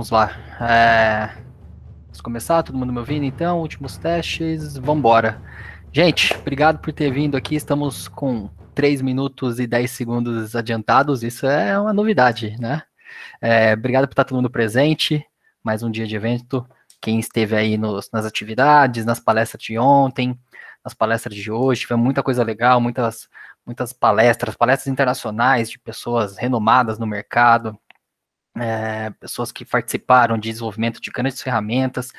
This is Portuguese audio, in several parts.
vamos lá. É... Vamos começar, todo mundo me ouvindo então? Últimos testes, vambora. Gente, obrigado por ter vindo aqui. Estamos com 3 minutos e 10 segundos adiantados. Isso é uma novidade, né? É, obrigado por estar todo mundo presente. Mais um dia de evento. Quem esteve aí nos, nas atividades, nas palestras de ontem, nas palestras de hoje, foi muita coisa legal, muitas, muitas palestras, palestras internacionais de pessoas renomadas no mercado é, pessoas que participaram de desenvolvimento de grandes de ferramentas.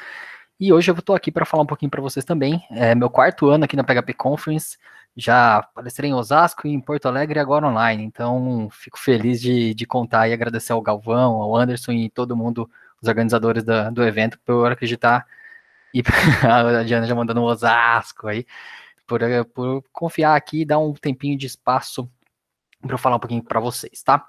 E hoje eu estou aqui para falar um pouquinho para vocês também. É meu quarto ano aqui na PHP Conference. Já palestrei em Osasco, em Porto Alegre e agora online. Então, fico feliz de, de contar e agradecer ao Galvão, ao Anderson e todo mundo, os organizadores da, do evento, por acreditar. E a Diana já mandando um Osasco aí, por, por confiar aqui e dar um tempinho de espaço para eu falar um pouquinho para vocês, tá?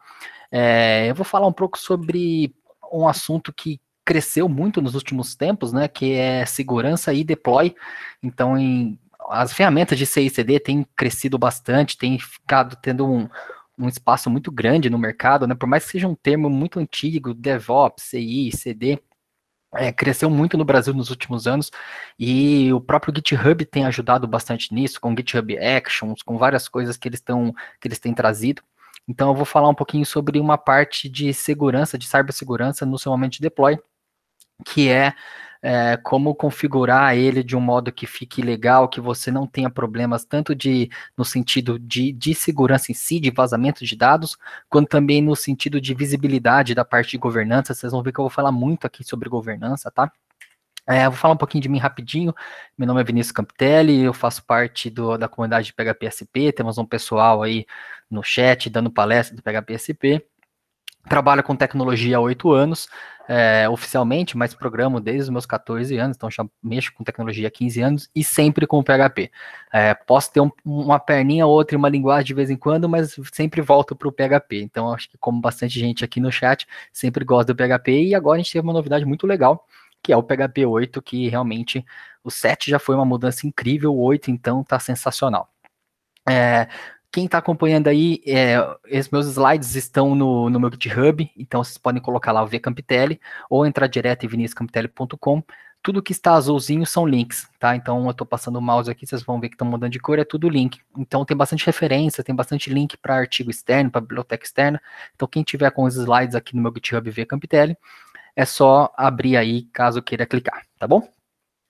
É, eu vou falar um pouco sobre um assunto que cresceu muito nos últimos tempos, né, que é segurança e deploy. Então, em, as ferramentas de CICD têm crescido bastante, têm ficado tendo um, um espaço muito grande no mercado, né, por mais que seja um termo muito antigo, DevOps, CI, CD, é, cresceu muito no Brasil nos últimos anos e o próprio GitHub tem ajudado bastante nisso, com GitHub Actions, com várias coisas que eles, tão, que eles têm trazido. Então eu vou falar um pouquinho sobre uma parte de segurança, de cibersegurança no seu momento de deploy, que é, é, como configurar ele de um modo que fique legal, que você não tenha problemas tanto de no sentido de, de segurança em si, de vazamento de dados, quanto também no sentido de visibilidade da parte de governança. Vocês vão ver que eu vou falar muito aqui sobre governança, tá? É, vou falar um pouquinho de mim rapidinho. Meu nome é Vinícius Campitelli, eu faço parte do, da comunidade de PHPSP. Temos um pessoal aí no chat dando palestra do PHPSP. Trabalho com tecnologia há oito anos, é, oficialmente, mas programo desde os meus 14 anos, então já mexo com tecnologia há 15 anos e sempre com PHP. É, posso ter um, uma perninha ou outra em uma linguagem de vez em quando, mas sempre volto para o PHP. Então, acho que como bastante gente aqui no chat, sempre gosta do PHP e agora a gente teve uma novidade muito legal, que é o PHP 8, que realmente o 7 já foi uma mudança incrível, o 8 então tá sensacional. É, quem está acompanhando aí, é, meus slides estão no, no meu GitHub, então vocês podem colocar lá o vcampitelli ou entrar direto em viniciuscampitelli.com. Tudo que está azulzinho são links, tá? Então eu estou passando o mouse aqui, vocês vão ver que estão mudando de cor, é tudo link. Então tem bastante referência, tem bastante link para artigo externo, para biblioteca externa. Então quem tiver com os slides aqui no meu GitHub vcampitelli, é só abrir aí caso queira clicar, tá bom?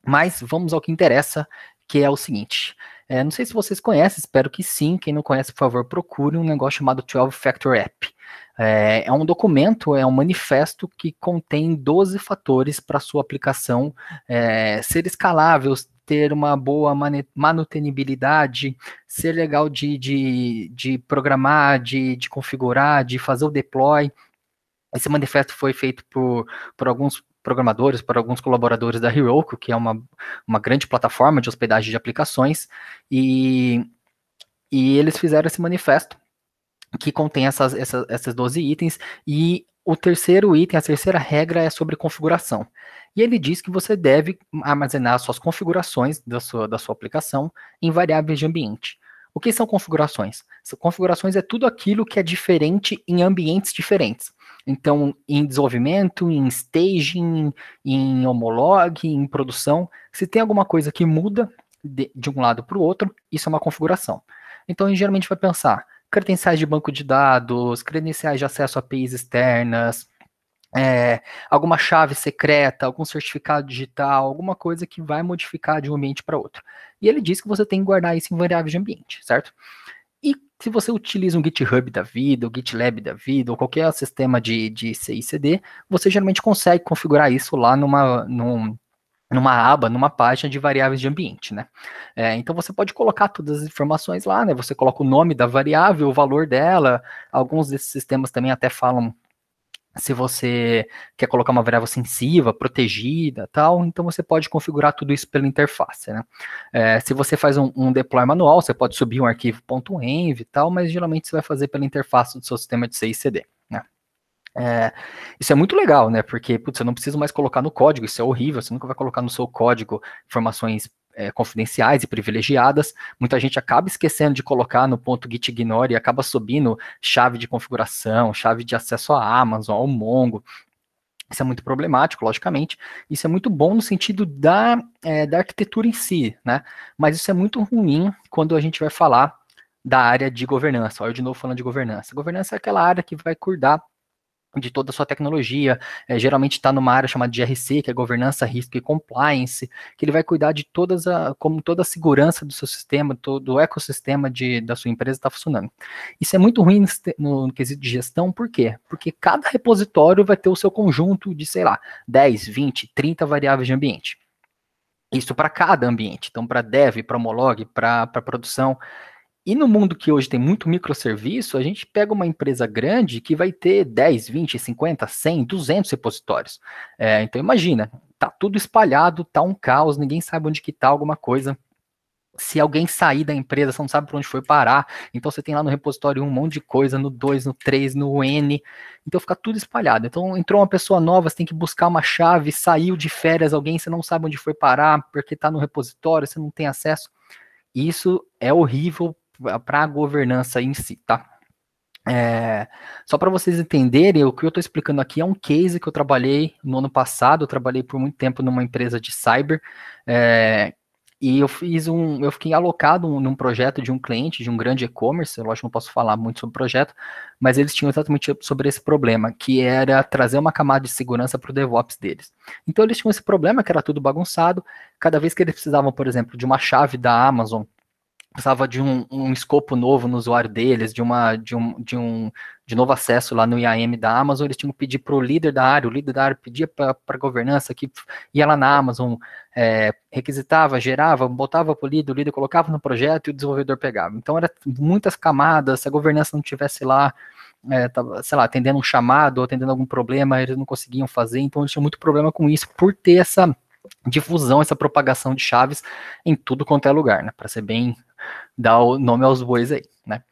Mas vamos ao que interessa, que é o seguinte. É, não sei se vocês conhecem, espero que sim. Quem não conhece, por favor, procure um negócio chamado 12 Factor App. É, é um documento, é um manifesto que contém 12 fatores para sua aplicação é, ser escalável, ter uma boa manutenibilidade, ser legal de, de, de programar, de, de configurar, de fazer o deploy esse manifesto foi feito por, por alguns programadores, por alguns colaboradores da Heroku, que é uma, uma grande plataforma de hospedagem de aplicações, e, e eles fizeram esse manifesto que contém essas, essas, essas 12 itens, e o terceiro item, a terceira regra é sobre configuração. E ele diz que você deve armazenar suas configurações da sua, da sua aplicação em variáveis de ambiente. O que são configurações? Configurações é tudo aquilo que é diferente em ambientes diferentes. Então, em desenvolvimento, em staging, em homolog, em produção, se tem alguma coisa que muda de, de um lado para o outro, isso é uma configuração. Então, a gente geralmente vai pensar credenciais de banco de dados, credenciais de acesso a APIs externas, é, alguma chave secreta, algum certificado digital, alguma coisa que vai modificar de um ambiente para outro. E ele diz que você tem que guardar isso em variáveis de ambiente, certo? Se você utiliza um GitHub da vida, o GitLab da vida, ou qualquer sistema de, de CICD, você geralmente consegue configurar isso lá numa, num, numa aba, numa página de variáveis de ambiente, né? É, então você pode colocar todas as informações lá, né? Você coloca o nome da variável, o valor dela. Alguns desses sistemas também até falam se você quer colocar uma variável sensível, protegida, tal, então você pode configurar tudo isso pela interface, né? É, se você faz um, um, deploy manual, você pode subir um arquivo .env e tal, mas geralmente você vai fazer pela interface do seu sistema de CI/CD. Né? É, isso é muito legal, né? Porque putz, você não precisa mais colocar no código, isso é horrível, você nunca vai colocar no seu código informações é, confidenciais e privilegiadas, muita gente acaba esquecendo de colocar no ponto git ignore e acaba subindo chave de configuração, chave de acesso à Amazon, ao Mongo. Isso é muito problemático, logicamente. Isso é muito bom no sentido da, é, da arquitetura em si, né? Mas isso é muito ruim quando a gente vai falar da área de governança. Olha, eu de novo falando de governança. Governança é aquela área que vai cuidar de toda a sua tecnologia, é, geralmente está numa área chamada de RC, que é governança, risco e compliance, que ele vai cuidar de todas a, como toda a segurança do seu sistema, todo o ecossistema de, da sua empresa está funcionando. Isso é muito ruim no, no, quesito de gestão, por quê? Porque cada repositório vai ter o seu conjunto de, sei lá, 10, 20, 30 variáveis de ambiente. Isso para cada ambiente, então para dev, para homolog, para produção, e no mundo que hoje tem muito microserviço, a gente pega uma empresa grande que vai ter 10, 20, 50, 100, 200 repositórios. É, então imagina, tá tudo espalhado, tá um caos, ninguém sabe onde que tá alguma coisa. Se alguém sair da empresa, você não sabe para onde foi parar. Então você tem lá no repositório um monte de coisa, no 2, no 3, no N. Então fica tudo espalhado. Então entrou uma pessoa nova, você tem que buscar uma chave, saiu de férias alguém, você não sabe onde foi parar, porque está no repositório, você não tem acesso. Isso é horrível para a governança em si, tá? É, só para vocês entenderem, o que eu estou explicando aqui é um case que eu trabalhei no ano passado. Eu trabalhei por muito tempo numa empresa de cyber é, e eu fiz um, eu fiquei alocado num projeto de um cliente de um grande e-commerce. Eu Lógico, não posso falar muito sobre o projeto, mas eles tinham exatamente sobre esse problema, que era trazer uma camada de segurança para o DevOps deles. Então eles tinham esse problema que era tudo bagunçado. Cada vez que eles precisavam, por exemplo, de uma chave da Amazon precisava de um, um, escopo novo no usuário deles, de uma de um, de um de novo acesso lá no IAM da Amazon, eles tinham que pedir para o líder da área, o líder da área pedia para a governança que ia lá na Amazon, é, requisitava, gerava, botava para o líder, o líder colocava no projeto e o desenvolvedor pegava. Então era muitas camadas, se a governança não tivesse lá, é, tava, sei lá, atendendo um chamado ou atendendo algum problema, eles não conseguiam fazer, então eles tinham muito problema com isso, por ter essa difusão, essa propagação de chaves em tudo quanto é lugar, né? Para ser bem dar o nome aos bois aí, né?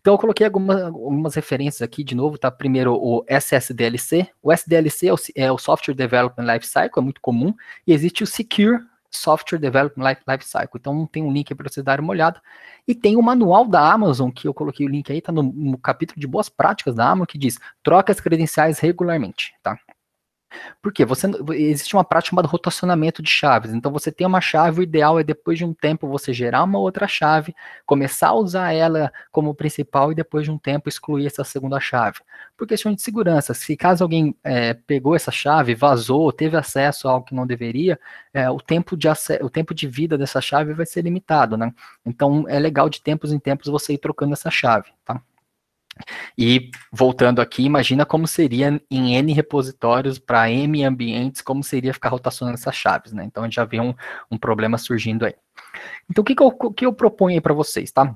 Então eu coloquei algumas, algumas referências aqui de novo, tá? Primeiro o SSDLC. O SDLC é o, é o Software Development Lifecycle, é muito comum, e existe o Secure Software Development Life, Lifecycle. Então tem um link para vocês darem uma olhada. E tem o um manual da Amazon, que eu coloquei o link aí, tá no, no capítulo de boas práticas da Amazon, que diz troca as credenciais regularmente, tá? Porque você existe uma prática chamada rotacionamento de chaves. Então você tem uma chave, o ideal é depois de um tempo você gerar uma outra chave, começar a usar ela como principal e depois de um tempo excluir essa segunda chave. Por questão de segurança, se caso alguém é, pegou essa chave, vazou, teve acesso a algo que não deveria, é, o, tempo de o tempo de vida dessa chave vai ser limitado, né? Então é legal de tempos em tempos você ir trocando essa chave, tá? E voltando aqui, imagina como seria em N repositórios para M ambientes, como seria ficar rotacionando essas chaves, né? Então a gente já vê um, um problema surgindo aí. Então o que, que, eu, que eu proponho aí para vocês, tá?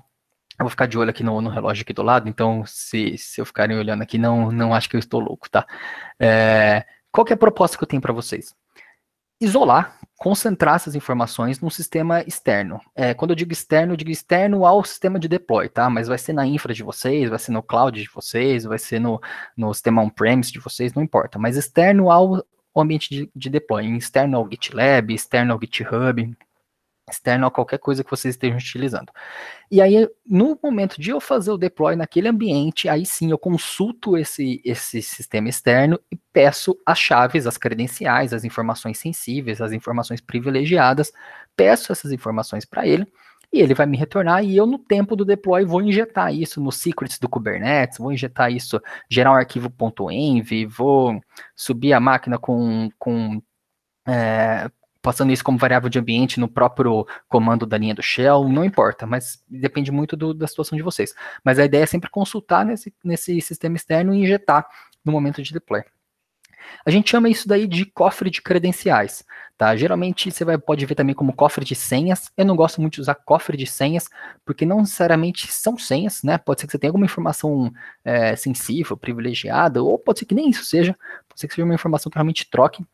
Eu vou ficar de olho aqui no, no relógio aqui do lado, então se, se eu ficarem olhando aqui, não, não acho que eu estou louco, tá? É, qual que é a proposta que eu tenho para vocês? isolar, concentrar essas informações num sistema externo. É, quando eu digo externo, eu digo externo ao sistema de deploy, tá? Mas vai ser na infra de vocês, vai ser no cloud de vocês, vai ser no, no sistema on-premise de vocês, não importa. Mas externo ao ambiente de, de deploy, externo ao GitLab, externo ao GitHub, externo a qualquer coisa que vocês estejam utilizando. E aí, no momento de eu fazer o deploy naquele ambiente, aí sim eu consulto esse, esse sistema externo e peço as chaves, as credenciais, as informações sensíveis, as informações privilegiadas, peço essas informações para ele e ele vai me retornar e eu no tempo do deploy vou injetar isso nos secrets do Kubernetes, vou injetar isso, gerar um arquivo .env, vou subir a máquina com, com é, passando isso como variável de ambiente no próprio comando da linha do shell, não importa, mas depende muito do, da situação de vocês. Mas a ideia é sempre consultar nesse, nesse sistema externo e injetar no momento de deploy. A gente chama isso daí de cofre de credenciais, tá? Geralmente você vai, pode ver também como cofre de senhas. Eu não gosto muito de usar cofre de senhas, porque não necessariamente são senhas, né? Pode ser que você tenha alguma informação é, sensível, privilegiada, ou pode ser que nem isso seja, pode ser que seja uma informação que realmente troque.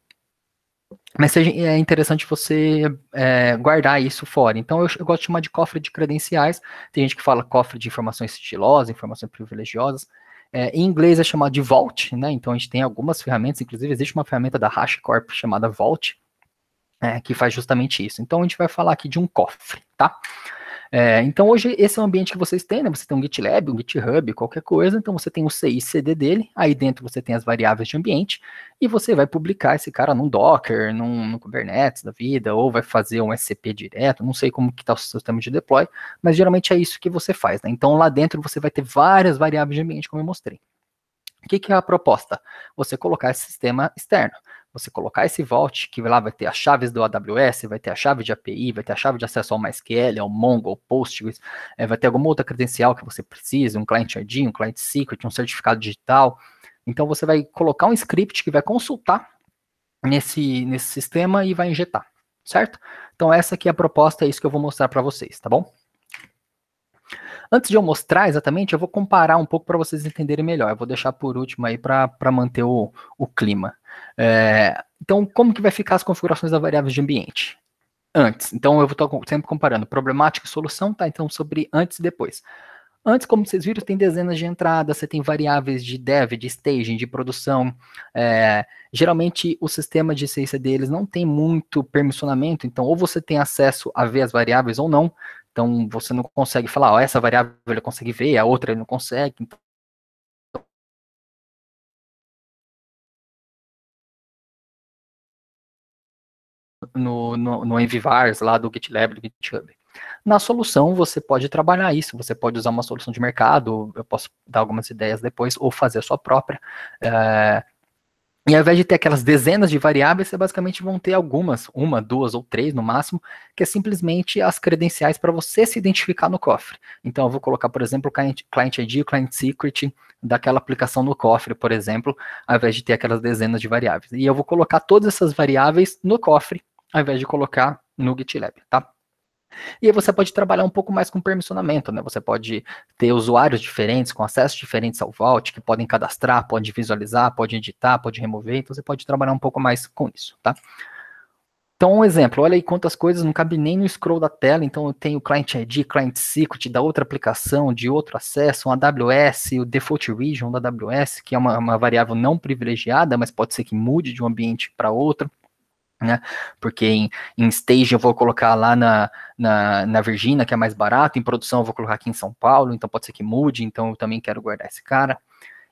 Mas é interessante você é, guardar isso fora. Então, eu, eu, gosto de chamar de cofre de credenciais. Tem gente que fala cofre de informações sigilosas, informações privilegiosas. É, em inglês é chamado de Vault, né? Então, a gente tem algumas ferramentas, inclusive existe uma ferramenta da HashiCorp chamada Vault, é, que faz justamente isso. Então, a gente vai falar aqui de um cofre, tá? Tá? É, então hoje esse é o ambiente que vocês têm, né? Você tem um GitLab, um GitHub, qualquer coisa, então você tem o CI CD dele, aí dentro você tem as variáveis de ambiente, e você vai publicar esse cara num Docker, num, num Kubernetes da vida, ou vai fazer um SCP direto, não sei como que está o seu sistema de deploy, mas geralmente é isso que você faz, né? Então lá dentro você vai ter várias variáveis de ambiente, como eu mostrei. O que, que, é a proposta? Você colocar esse sistema externo você colocar esse vault, que lá vai ter as chaves do AWS, vai ter a chave de API, vai ter a chave de acesso ao MySQL, ao Mongo, ao Postgres, é, vai ter alguma outra credencial que você precisa, um client ID, um client secret, um certificado digital. Então você vai colocar um script que vai consultar nesse, nesse sistema e vai injetar, certo? Então essa aqui é a proposta, é isso que eu vou mostrar para vocês, tá bom? Antes de eu mostrar exatamente, eu vou comparar um pouco para vocês entenderem melhor. Eu vou deixar por último aí para manter o, o clima. É, então, como que vai ficar as configurações das variáveis de ambiente? Antes. Então, eu estou sempre comparando problemática e solução, tá? Então, sobre antes e depois. Antes, como vocês viram, tem dezenas de entradas, você tem variáveis de dev, de staging, de produção. É, geralmente, o sistema de ciência deles não tem muito permissionamento, então, ou você tem acesso a ver as variáveis ou não. Então, você não consegue falar, ó, essa variável ele consegue ver, a outra ele não consegue. Então, no, no, no Envivars lá do GitLab, do GitHub. Na solução, você pode trabalhar isso, você pode usar uma solução de mercado, eu posso dar algumas ideias depois, ou fazer a sua própria. É, e ao invés de ter aquelas dezenas de variáveis, você basicamente vão ter algumas, uma, duas ou três no máximo, que é simplesmente as credenciais para você se identificar no cofre. Então eu vou colocar, por exemplo, o client, client ID, o client secret daquela aplicação no cofre, por exemplo, ao invés de ter aquelas dezenas de variáveis. E eu vou colocar todas essas variáveis no cofre ao invés de colocar no GitLab, tá? E aí você pode trabalhar um pouco mais com permissionamento, né? Você pode ter usuários diferentes, com acessos diferentes ao Vault, que podem cadastrar, podem visualizar, podem editar, podem remover, então você pode trabalhar um pouco mais com isso, tá? Então, um exemplo, olha aí quantas coisas, não cabe nem no scroll da tela, então eu tenho o Client ID, Client Secret da outra aplicação, de outro acesso, um AWS, o Default Region da AWS, que é uma, uma variável não privilegiada, mas pode ser que mude de um ambiente para outro né? Porque em, em stage eu vou colocar lá na, na, na Virgínia, que é mais barato, em produção eu vou colocar aqui em São Paulo, então pode ser que mude, então eu também quero guardar esse cara.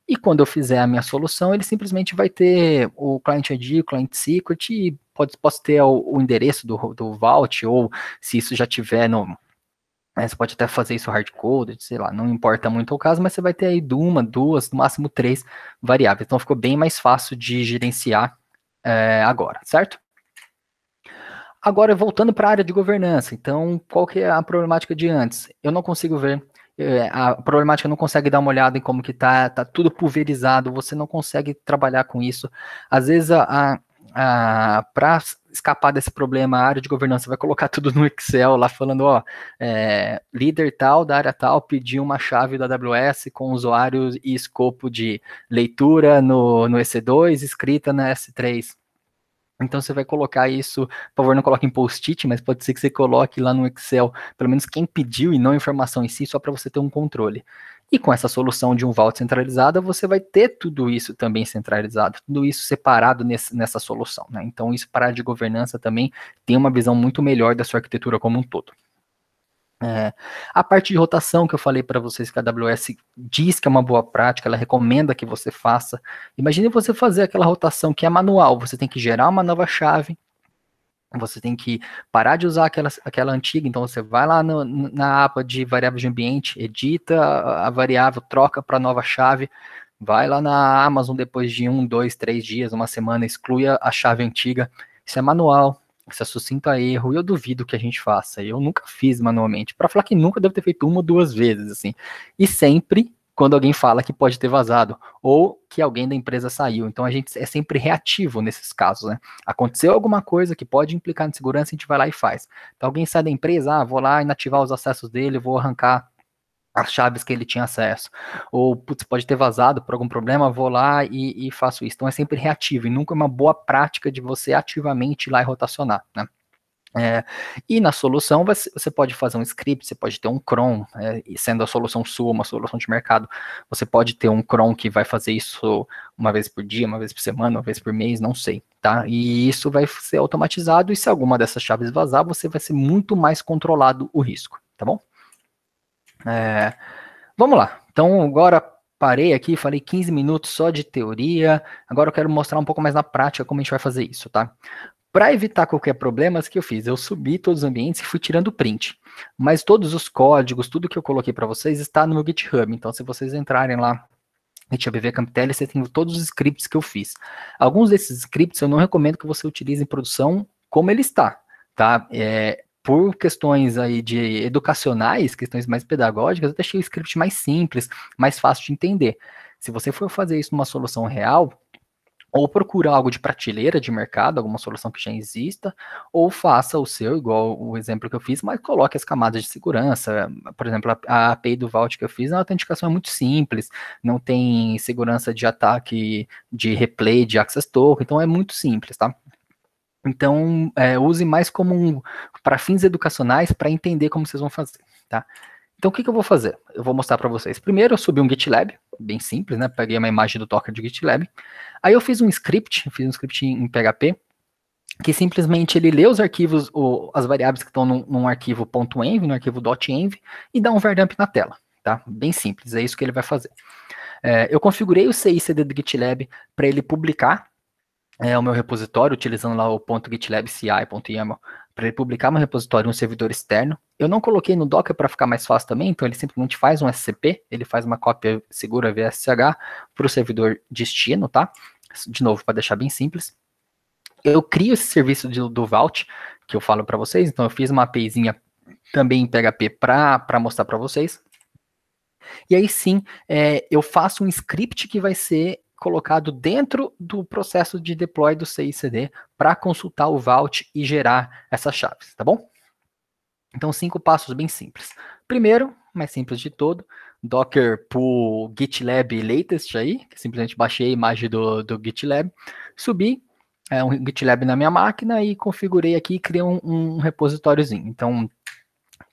E quando eu fizer a minha solução, ele simplesmente vai ter o client ID, o client secret, e pode, posso ter o, o endereço do, do vault, ou se isso já tiver no, né, você pode até fazer isso hardcoded, sei lá, não importa muito o caso, mas você vai ter aí de uma, duas, no máximo três variáveis. Então ficou bem mais fácil de gerenciar é, agora, certo? Agora, voltando para a área de governança, então, qual que é a problemática de antes? Eu não consigo ver, é, a problemática não consegue dar uma olhada em como que tá, tá tudo pulverizado, você não consegue trabalhar com isso. Às vezes, a, a para escapar desse problema, a área de governança vai colocar tudo no Excel, lá falando, ó, é, líder tal da área tal pediu uma chave da AWS com usuários e escopo de leitura no, no EC2, escrita na S3. Então você vai colocar isso, por favor, não coloque em post-it, mas pode ser que você coloque lá no Excel, pelo menos quem pediu e não a informação em si, só para você ter um controle. E com essa solução de um vault centralizada, você vai ter tudo isso também centralizado, tudo isso separado nesse, nessa solução. Né? Então, isso para a área de governança também tem uma visão muito melhor da sua arquitetura como um todo. É, a parte de rotação que eu falei para vocês que a AWS diz que é uma boa prática, ela recomenda que você faça. Imagine você fazer aquela rotação que é manual, você tem que gerar uma nova chave, você tem que parar de usar aquela, aquela antiga, então você vai lá no, na aba de variáveis de ambiente, edita a, variável, troca para nova chave, vai lá na Amazon depois de um, dois, três dias, uma semana, exclui a, a chave antiga. Isso é manual, se sucinta a erro, eu duvido que a gente faça. Eu nunca fiz manualmente. Para falar que nunca deve ter feito uma ou duas vezes, assim. E sempre quando alguém fala que pode ter vazado ou que alguém da empresa saiu. Então a gente é sempre reativo nesses casos, né? Aconteceu alguma coisa que pode implicar na segurança, a gente vai lá e faz. Então alguém sai da empresa, ah, vou lá inativar os acessos dele, vou arrancar as chaves que ele tinha acesso. Ou, putz, pode ter vazado por algum problema, vou lá e, e faço isso. Então é sempre reativo e nunca é uma boa prática de você ativamente ir lá e rotacionar, né? É, e na solução você pode fazer um script, você pode ter um cron, é, sendo a solução sua uma solução de mercado, você pode ter um cron que vai fazer isso uma vez por dia, uma vez por semana, uma vez por mês, não sei, tá? E isso vai ser automatizado e se alguma dessas chaves vazar, você vai ser muito mais controlado o risco, tá bom? É, vamos lá. Então, agora parei aqui, falei 15 minutos só de teoria. Agora eu quero mostrar um pouco mais na prática como a gente vai fazer isso, tá? Para evitar qualquer problema, o que eu fiz? Eu subi todos os ambientes e fui tirando print. Mas todos os códigos, tudo que eu coloquei para vocês, está no meu GitHub. Então, se vocês entrarem lá GitHub Campitelli, você tem todos os scripts que eu fiz. Alguns desses scripts eu não recomendo que você utilize em produção como ele está, tá? É, por questões aí de educacionais, questões mais pedagógicas, eu deixei o script mais simples, mais fácil de entender. Se você for fazer isso numa solução real, ou procura algo de prateleira de mercado, alguma solução que já exista, ou faça o seu, igual o exemplo que eu fiz, mas coloque as camadas de segurança. Por exemplo, a API do Vault que eu fiz, a autenticação é muito simples, não tem segurança de ataque de replay, de access token, então é muito simples, tá? Então, é, use mais como um, para fins educacionais, para entender como vocês vão fazer, tá? Então, o que, que eu vou fazer? Eu vou mostrar para vocês. Primeiro, eu subi um GitLab, bem simples, né? Peguei uma imagem do Docker de GitLab. Aí eu fiz um script, fiz um script em PHP, que simplesmente ele lê os arquivos, o, as variáveis que estão num, num arquivo .env, no arquivo .env, e dá um verdump na tela, tá? Bem simples, é isso que ele vai fazer. É, eu configurei o CICD do GitLab para ele publicar é, o meu repositório, utilizando lá o .gitlab ci.yaml, para ele publicar meu repositório em um servidor externo. Eu não coloquei no Docker para ficar mais fácil também, então ele simplesmente faz um SCP, ele faz uma cópia segura VSH para o servidor destino, tá? De novo, para deixar bem simples. Eu crio esse serviço de, do Vault, que eu falo para vocês, então eu fiz uma APIzinha também em PHP para mostrar para vocês. E aí sim, é, eu faço um script que vai ser colocado dentro do processo de deploy do CICD para consultar o vault e gerar essas chaves, tá bom? Então, cinco passos bem simples. Primeiro, mais simples de todo, Docker pro GitLab latest aí, que simplesmente baixei a imagem do, do GitLab, subi é, um GitLab na minha máquina e configurei aqui e criei um, um repositóriozinho. Então,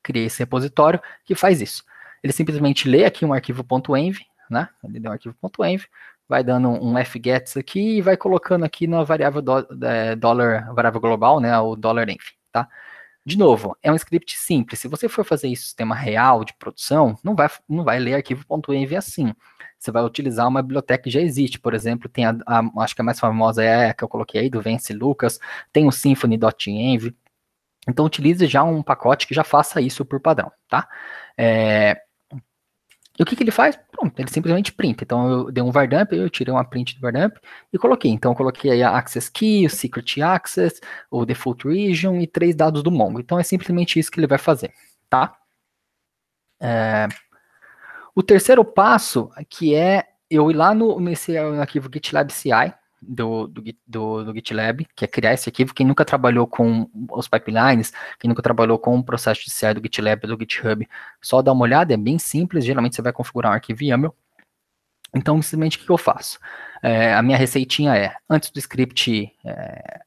criei esse repositório que faz isso. Ele simplesmente lê aqui um arquivo .env, né? Ele deu um arquivo .env, vai dando um fgets aqui e vai colocando aqui na variável do, é, dólar, variável global, né, o dólar env, tá? De novo, é um script simples. Se você for fazer isso em sistema real de produção, não vai, não vai ler arquivo.env assim. Você vai utilizar uma biblioteca que já existe. Por exemplo, tem a, a acho que a mais famosa é a que eu coloquei aí, do Vence Lucas, tem o symphony.env. Então, utilize já um pacote que já faça isso por padrão, tá? É, e o que, que ele faz? Pronto, ele simplesmente printa. Então eu dei um vardump, eu tirei uma print do vardump e coloquei. Então eu coloquei aí a access key, o secret access, o default region e três dados do Mongo. Então é simplesmente isso que ele vai fazer, tá? É... O terceiro passo que é eu ir lá no, nesse arquivo GitLab CI, do, do, do, do, GitLab, que é criar esse arquivo. Quem nunca trabalhou com os pipelines, quem nunca trabalhou com o processo de CI do GitLab ou do GitHub, só dá uma olhada, é bem simples. Geralmente você vai configurar um arquivo YAML. Então, simplesmente o que eu faço? É, a minha receitinha é, antes do script é,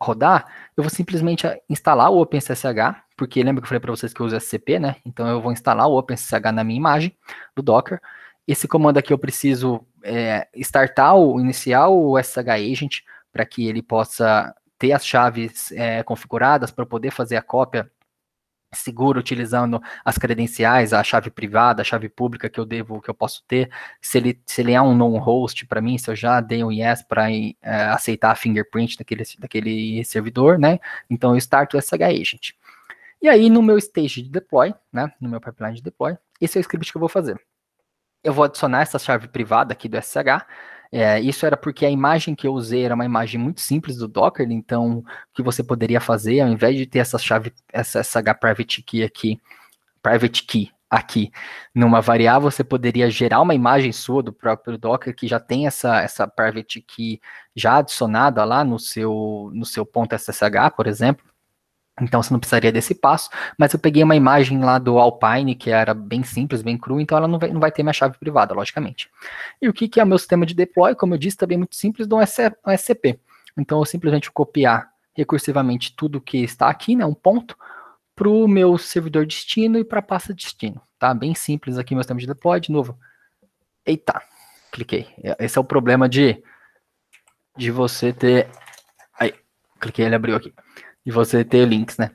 rodar, eu vou simplesmente é, instalar o OpenSSH, porque lembra que eu falei para vocês que eu uso SCP, né? Então eu vou instalar o OpenSSH na minha imagem do Docker esse comando aqui eu preciso é, startar o inicial o SHAgent para que ele possa ter as chaves é, configuradas para poder fazer a cópia segura utilizando as credenciais, a chave privada, a chave pública que eu devo, que eu posso ter, se ele, se ele é um non-host para mim, se eu já dei um yes para é, aceitar a fingerprint daquele, daquele servidor, né? Então eu starto o SHAgent. E aí no meu stage de deploy, né, no meu pipeline de deploy, esse é o script que eu vou fazer eu vou adicionar essa chave privada aqui do SSH. É, isso era porque a imagem que eu usei era uma imagem muito simples do Docker, então o que você poderia fazer, ao invés de ter essa chave, essa SSH private key aqui, private key aqui numa variável, você poderia gerar uma imagem sua do próprio Docker que já tem essa, essa private key já adicionada lá no seu, no seu ponto SSH, por exemplo. Então você não precisaria desse passo, mas eu peguei uma imagem lá do Alpine, que era bem simples, bem cru, então ela não vai, não vai ter minha chave privada, logicamente. E o que, que é o meu sistema de deploy? Como eu disse, também muito simples, do um SCP. Então eu simplesmente copiar recursivamente tudo que está aqui, né, um ponto, para o meu servidor destino e para a pasta destino. Tá? Bem simples aqui meu sistema de deploy, de novo. Eita, cliquei. Esse é o problema de, de você ter... Aí, cliquei, ele abriu aqui de você ter links, né?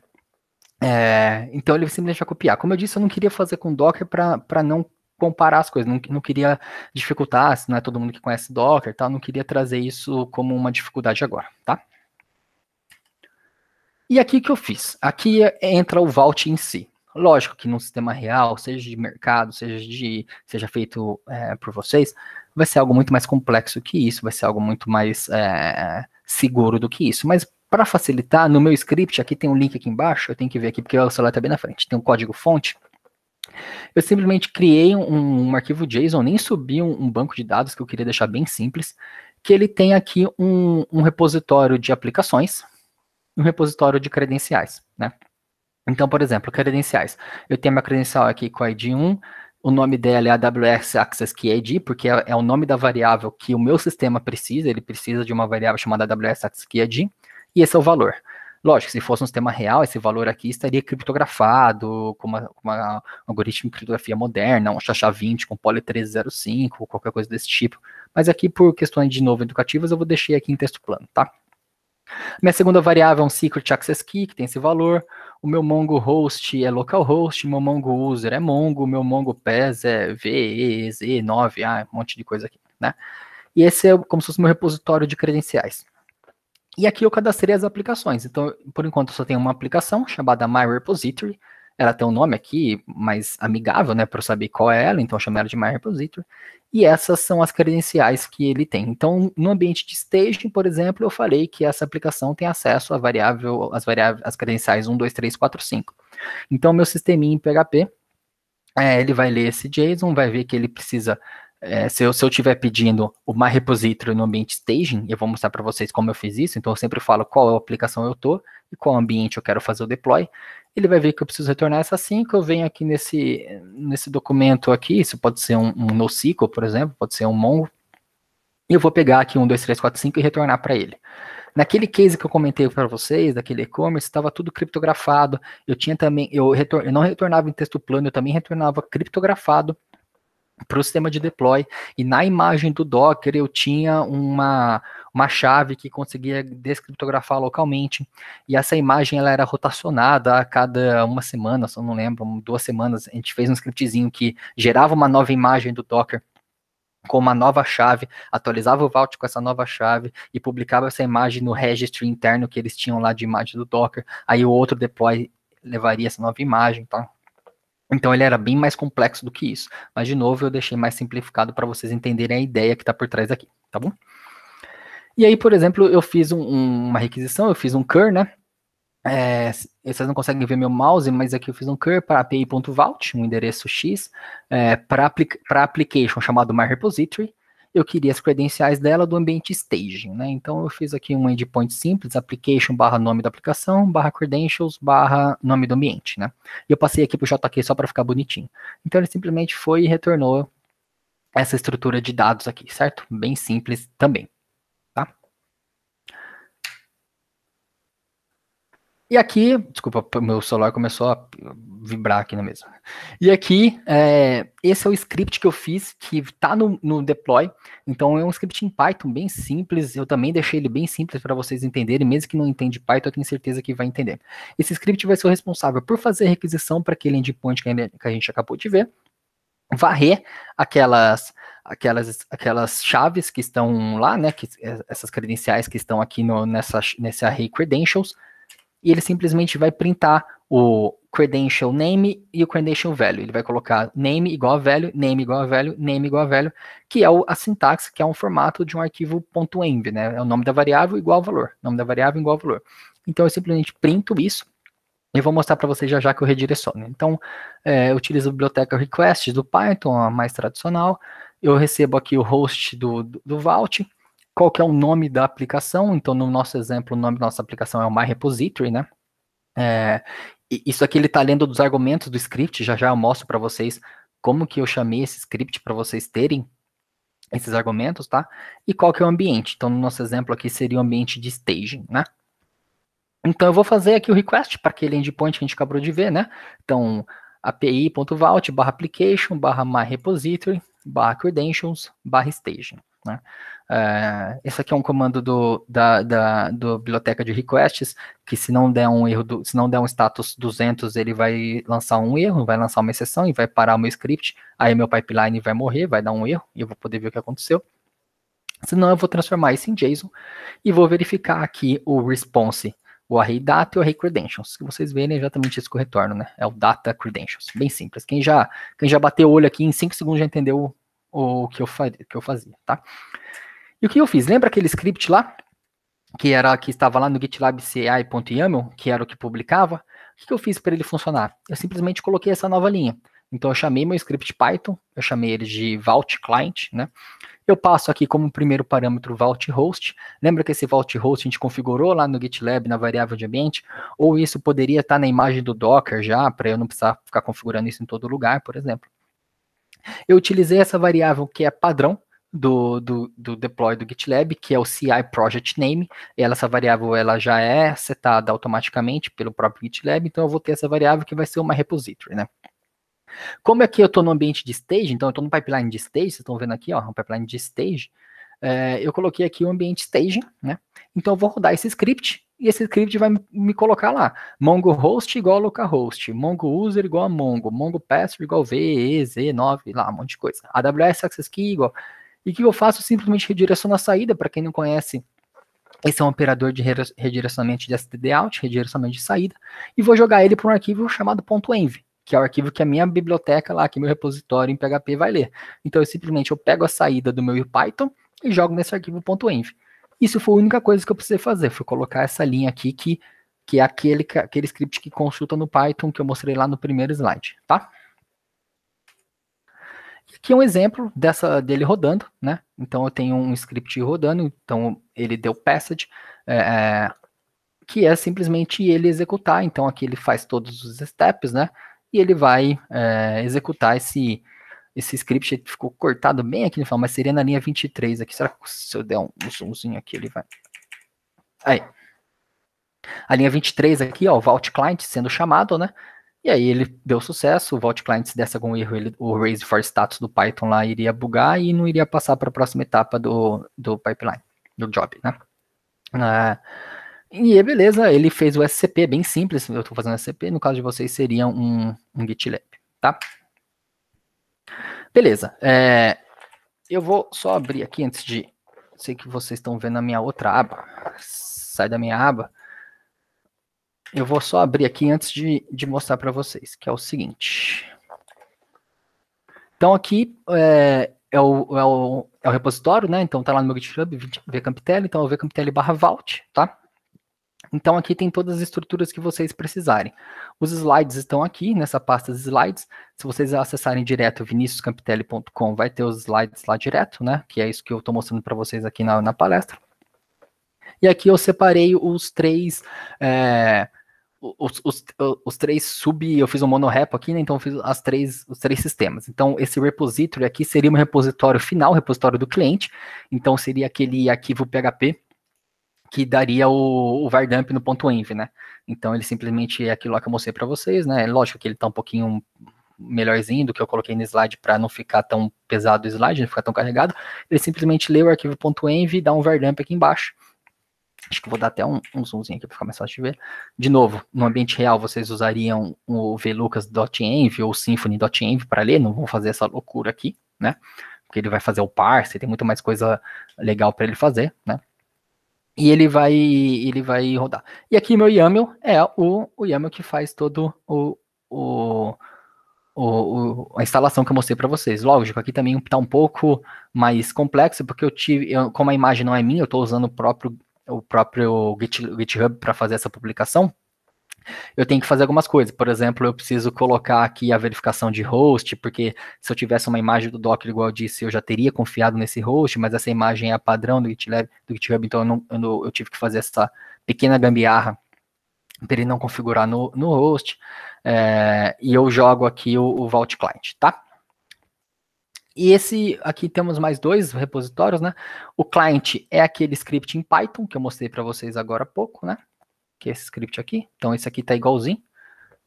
É, então ele sempre deixa copiar. Como eu disse, eu não queria fazer com Docker para não comparar as coisas, não, não queria dificultar, se não é todo mundo que conhece Docker, tá? não queria trazer isso como uma dificuldade agora, tá? E aqui que eu fiz? Aqui entra o vault em si. Lógico que num sistema real, seja de mercado, seja de, seja feito é, por vocês, vai ser algo muito mais complexo que isso, vai ser algo muito mais é, seguro do que isso. Mas para facilitar, no meu script, aqui tem um link aqui embaixo, eu tenho que ver aqui porque o celular está bem na frente, tem um código fonte. Eu simplesmente criei um, um arquivo JSON, nem subi um, um, banco de dados que eu queria deixar bem simples, que ele tem aqui um, um repositório de aplicações e um repositório de credenciais, né? Então, por exemplo, credenciais. Eu tenho a minha credencial aqui com ID 1, o nome dela é AWS Access Key ID, porque é, é o nome da variável que o meu sistema precisa, ele precisa de uma variável chamada AWS Access Key ID e esse é o valor. Lógico, se fosse um sistema real, esse valor aqui estaria criptografado, com, uma, uma, um algoritmo de criptografia moderna, um chacha 20 com poly 305, qualquer coisa desse tipo. Mas aqui, por questões de novo educativas, eu vou deixar aqui em texto plano, tá? Minha segunda variável é um secret access key, que tem esse valor. O meu Mongo host é localhost, meu Mongo user é Mongo, meu Mongo pass é VEZ9, ah, um monte de coisa aqui, né? E esse é como se fosse meu repositório de credenciais. E aqui eu cadastrei as aplicações. Então, por enquanto, eu só tenho uma aplicação chamada My Repository. Ela tem um nome aqui mais amigável, né, para eu saber qual é ela, então eu chamei ela de My Repository. E essas são as credenciais que ele tem. Então, no ambiente de staging, por exemplo, eu falei que essa aplicação tem acesso à variável, às variáveis, às credenciais 1, 2, 3, 4, 5. Então, meu sisteminha em PHP, é, ele vai ler esse JSON, vai ver que ele precisa é, se, eu, estiver tiver pedindo o My Repository no ambiente staging, eu vou mostrar para vocês como eu fiz isso, então eu sempre falo qual aplicação eu tô e qual ambiente eu quero fazer o deploy. Ele vai ver que eu preciso retornar essa 5, eu venho aqui nesse, nesse documento aqui, isso pode ser um, um NoSQL, por exemplo, pode ser um Mongo, e eu vou pegar aqui um dois três quatro cinco e retornar para ele. Naquele case que eu comentei para vocês, daquele e-commerce, estava tudo criptografado. Eu tinha também, eu, retor, eu não retornava em texto plano, eu também retornava criptografado para o sistema de deploy. E na imagem do Docker eu tinha uma, uma chave que conseguia descriptografar localmente. E essa imagem ela era rotacionada a cada uma semana, só não lembro, duas semanas. A gente fez um scriptzinho que gerava uma nova imagem do Docker com uma nova chave, atualizava o Vault com essa nova chave e publicava essa imagem no registry interno que eles tinham lá de imagem do Docker. Aí o outro deploy levaria essa nova imagem, tá? Então ele era bem mais complexo do que isso. Mas, de novo, eu deixei mais simplificado para vocês entenderem a ideia que está por trás aqui, tá bom? E aí, por exemplo, eu fiz um, uma requisição, eu fiz um cur, né? É, vocês não conseguem ver meu mouse, mas aqui eu fiz um cur para API.vault, um endereço X, é, para application chamado myrepository. Repository, eu queria as credenciais dela do ambiente staging, né? Então eu fiz aqui um endpoint simples, application barra nome da aplicação, barra credentials, barra nome do ambiente, né? E eu passei aqui para o JQ só para ficar bonitinho. Então ele simplesmente foi e retornou essa estrutura de dados aqui, certo? Bem simples também. E aqui, desculpa, meu celular começou a vibrar aqui na mesa. E aqui, é, esse é o script que eu fiz, que está no, no, deploy. Então, é um script em Python bem simples. Eu também deixei ele bem simples para vocês entenderem. Mesmo que não entende Python, eu tenho certeza que vai entender. Esse script vai ser o responsável por fazer a requisição para aquele endpoint que a gente acabou de ver, varrer aquelas aquelas aquelas chaves que estão lá, né, que é, essas credenciais que estão aqui no, nessa nesse array credentials e ele simplesmente vai printar o credential name e o credential value. Ele vai colocar name igual a value, name igual a value, name igual a value, que é a sintaxe, que é um formato de um arquivo .env, né? É o nome da variável igual ao valor, nome da variável igual ao valor. Então eu simplesmente printo isso eu vou mostrar para vocês já já que eu redireciono. Então, é, eu utilizo a biblioteca request do Python, a mais tradicional. Eu recebo aqui o host do, do, do Vault qual que é o nome da aplicação. Então, no nosso exemplo, o nome da nossa aplicação é o My Repository, né? É, isso aqui ele está lendo dos argumentos do script, já já eu mostro para vocês como que eu chamei esse script para vocês terem esses argumentos, tá? E qual que é o ambiente. Então, no nosso exemplo aqui seria o ambiente de staging, né? Então, eu vou fazer aqui o request para aquele endpoint que a gente acabou de ver, né? Então, api.vault barra application barra myrepository barra credentials barra staging, né? Uh, esse aqui é um comando do, da, da do biblioteca de requests, que se não der um erro, do, se não der um status 200, ele vai lançar um erro, vai lançar uma exceção e vai parar o meu script, aí meu pipeline vai morrer, vai dar um erro, e eu vou poder ver o que aconteceu. Senão eu vou transformar isso em JSON e vou verificar aqui o response, o array data e o array credentials. Que vocês verem é exatamente isso que eu retorno, né? É o data credentials, bem simples. Quem já, quem já bateu o olho aqui em 5 segundos já entendeu o, o que, eu, que eu fazia, tá? E o que eu fiz? Lembra aquele script lá? Que era que estava lá no GitLab CI.yaml, que era o que publicava? O que eu fiz para ele funcionar? Eu simplesmente coloquei essa nova linha. Então eu chamei meu script Python, eu chamei ele de Vault Client, né? Eu passo aqui como primeiro parâmetro Vault Host. Lembra que esse Vault Host a gente configurou lá no GitLab na variável de ambiente? Ou isso poderia estar na imagem do Docker já, para eu não precisar ficar configurando isso em todo lugar, por exemplo. Eu utilizei essa variável que é padrão, do, do, do, deploy do GitLab, que é o CI Project Name, e essa variável ela já é setada automaticamente pelo próprio GitLab, então eu vou ter essa variável que vai ser uma repository, né? Como aqui eu estou no ambiente de stage, então eu estou no pipeline de stage, vocês estão vendo aqui, ó, um pipeline de stage, é, eu coloquei aqui o ambiente stage né? Então eu vou rodar esse script, e esse script vai me colocar lá, mongo host igual localhost, mongo user igual a mongo, mongo password igual v, e, z, 9, lá, um monte de coisa. AWS access key igual e o que eu faço? Simplesmente redireciono a saída. Para quem não conhece, esse é um operador de redirecionamento de stdout, redirecionamento de saída, e vou jogar ele para um arquivo chamado .env, que é o arquivo que a minha biblioteca lá, que meu repositório em PHP vai ler. Então, eu simplesmente eu pego a saída do meu Python e jogo nesse arquivo .env. Isso foi a única coisa que eu precisei fazer, foi colocar essa linha aqui que, que é aquele, aquele script que consulta no Python que eu mostrei lá no primeiro slide, tá? que é um exemplo dessa dele rodando, né? Então eu tenho um script rodando, então ele deu passage, é, é, que é simplesmente ele executar. Então aqui ele faz todos os steps, né? E ele vai é, executar esse esse script ele ficou cortado bem aqui no final, mas seria na linha 23 aqui. Será que se eu der um, um zoomzinho aqui ele vai? Aí. A linha 23 aqui, ó, o Vault Client sendo chamado, né? E aí ele deu sucesso, o Vault Client, se desse algum erro, ele, o raise for status do Python lá iria bugar e não iria passar para a próxima etapa do, do pipeline, do job, né? Ah, e beleza, ele fez o SCP, bem simples, eu estou fazendo SCP, no caso de vocês seria um, um GitLab, tá? Beleza, é, eu vou só abrir aqui antes de, sei que vocês estão vendo a minha outra aba, sai da minha aba, eu vou só abrir aqui antes de, de mostrar para vocês, que é o seguinte. Então aqui é, é, o, é, o, é o repositório, né? Então tá lá no meu GitHub, vcamptel, então é o barra vault, tá? Então aqui tem todas as estruturas que vocês precisarem. Os slides estão aqui nessa pasta slides. Se vocês acessarem direto viniciuscampitelli.com, vai ter os slides lá direto, né? Que é isso que eu estou mostrando para vocês aqui na, na palestra. E aqui eu separei os três é, os, os, os, três sub, eu fiz um monorepo aqui, né? Então eu fiz as três, os três sistemas. Então esse repository aqui seria um repositório final, repositório do cliente. Então seria aquele arquivo PHP que daria o, o vardump no ponto .env, né? Então ele simplesmente é aquilo lá que eu mostrei para vocês, né? Lógico que ele está um pouquinho melhorzinho do que eu coloquei no slide para não ficar tão pesado o slide, não ficar tão carregado. Ele simplesmente lê o arquivo .env e dá um vardump aqui embaixo. Acho que vou dar até um, um zoomzinho aqui para ficar mais fácil de ver. De novo, no ambiente real, vocês usariam o VLucas.env ou Symfony.env para ler, não vou fazer essa loucura aqui, né? Porque ele vai fazer o parse, tem muito mais coisa legal para ele fazer, né? E ele vai, ele vai rodar. E aqui meu YAML é o, o YAML que faz todo o, o o, o, a instalação que eu mostrei para vocês. Lógico, aqui também está um pouco mais complexo, porque eu tive, eu, como a imagem não é minha, eu estou usando o próprio o próprio GitHub para fazer essa publicação, eu tenho que fazer algumas coisas. Por exemplo, eu preciso colocar aqui a verificação de host, porque se eu tivesse uma imagem do Docker, igual eu disse, eu já teria confiado nesse host, mas essa imagem é a padrão do GitHub do GitHub, então eu, não, eu, não, eu tive que fazer essa pequena gambiarra para ele não configurar no, no host. É, e eu jogo aqui o, o Vault Client, tá? E esse aqui temos mais dois repositórios, né? O client é aquele script em Python que eu mostrei para vocês agora há pouco, né? Que é esse script aqui. Então esse aqui tá igualzinho,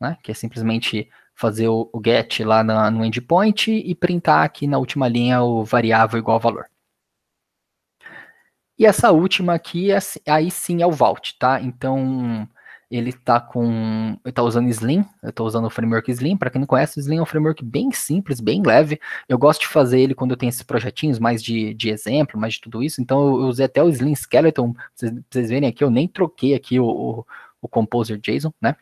né? Que é simplesmente fazer o, o get lá na, no endpoint e printar aqui na última linha o variável igual ao valor. E essa última aqui, é, aí sim é o vault, tá? Então ele tá com. Ele tá usando Slim, eu tô usando o framework Slim. Para quem não conhece, o Slim é um framework bem simples, bem leve. Eu gosto de fazer ele quando eu tenho esses projetinhos mais de, de exemplo, mais de tudo isso. Então eu usei até o Slim Skeleton. Pra vocês, pra vocês verem aqui, eu nem troquei aqui o, o, o Composer JSON, né?